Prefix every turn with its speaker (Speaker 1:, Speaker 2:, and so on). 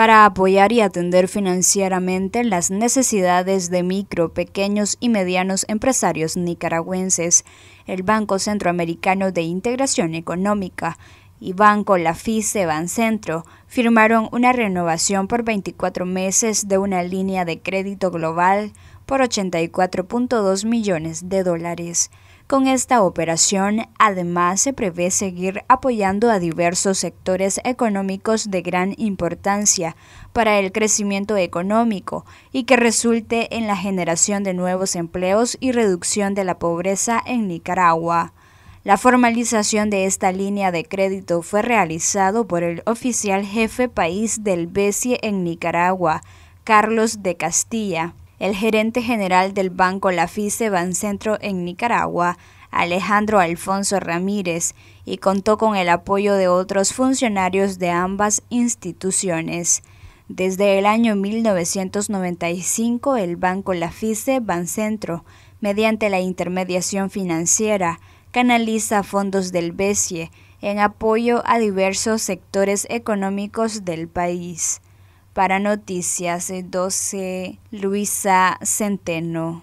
Speaker 1: para apoyar y atender financieramente las necesidades de micro, pequeños y medianos empresarios nicaragüenses. El Banco Centroamericano de Integración Económica y Banco Lafice Bancentro firmaron una renovación por 24 meses de una línea de crédito global por 84.2 millones de dólares. Con esta operación, además, se prevé seguir apoyando a diversos sectores económicos de gran importancia para el crecimiento económico y que resulte en la generación de nuevos empleos y reducción de la pobreza en Nicaragua. La formalización de esta línea de crédito fue realizado por el oficial jefe país del BESIE en Nicaragua, Carlos de Castilla el gerente general del banco Lafice Bancentro en Nicaragua, Alejandro Alfonso Ramírez, y contó con el apoyo de otros funcionarios de ambas instituciones. Desde el año 1995, el Banco Lafice Bancentro, mediante la intermediación financiera, canaliza fondos del BESIE en apoyo a diversos sectores económicos del país. Para Noticias eh, doce Luisa Centeno.